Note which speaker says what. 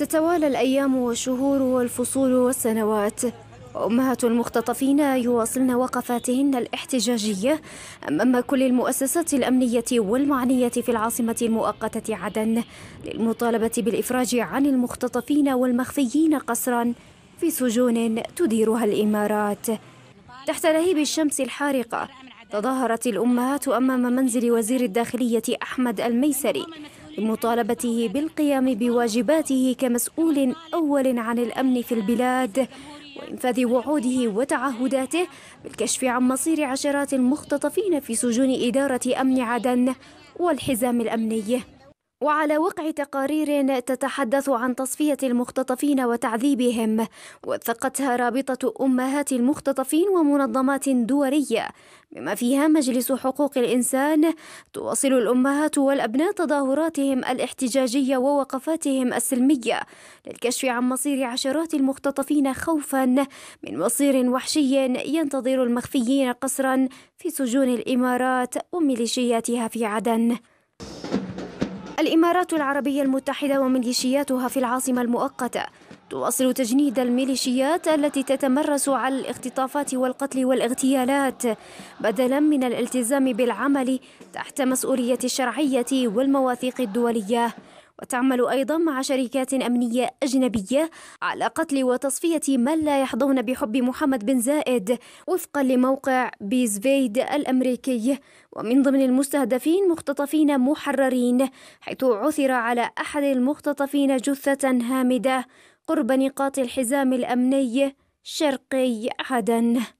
Speaker 1: تتوالى الأيام والشهور والفصول والسنوات أمهات المختطفين يواصلن وقفاتهن الاحتجاجية أمام كل المؤسسات الأمنية والمعنية في العاصمة المؤقتة عدن للمطالبة بالإفراج عن المختطفين والمخفيين قسرا في سجون تديرها الإمارات تحت لهيب الشمس الحارقة تظاهرت الأمهات أمام منزل وزير الداخلية أحمد الميسري لمطالبته بالقيام بواجباته كمسؤول أول عن الأمن في البلاد وإنفاذ وعوده وتعهداته بالكشف عن مصير عشرات المختطفين في سجون إدارة أمن عدن والحزام الأمني وعلى وقع تقارير تتحدث عن تصفية المختطفين وتعذيبهم وثقتها رابطة أمهات المختطفين ومنظمات دولية بما فيها مجلس حقوق الإنسان تواصل الأمهات والأبناء تظاهراتهم الاحتجاجية ووقفاتهم السلمية للكشف عن مصير عشرات المختطفين خوفا من مصير وحشي ينتظر المخفيين قسرا في سجون الإمارات وميليشياتها في عدن الإمارات العربية المتحدة وميليشياتها في العاصمة المؤقتة تواصل تجنيد الميليشيات التي تتمرس على الاختطافات والقتل والاغتيالات بدلا من الالتزام بالعمل تحت مسؤولية الشرعية والمواثيق الدولية وتعمل أيضا مع شركات أمنية أجنبية على قتل وتصفية من لا يحظون بحب محمد بن زائد وفقا لموقع بيزفيد الأمريكي ومن ضمن المستهدفين مختطفين محررين حيث عثر على أحد المختطفين جثة هامدة قرب نقاط الحزام الأمني شرقي عدن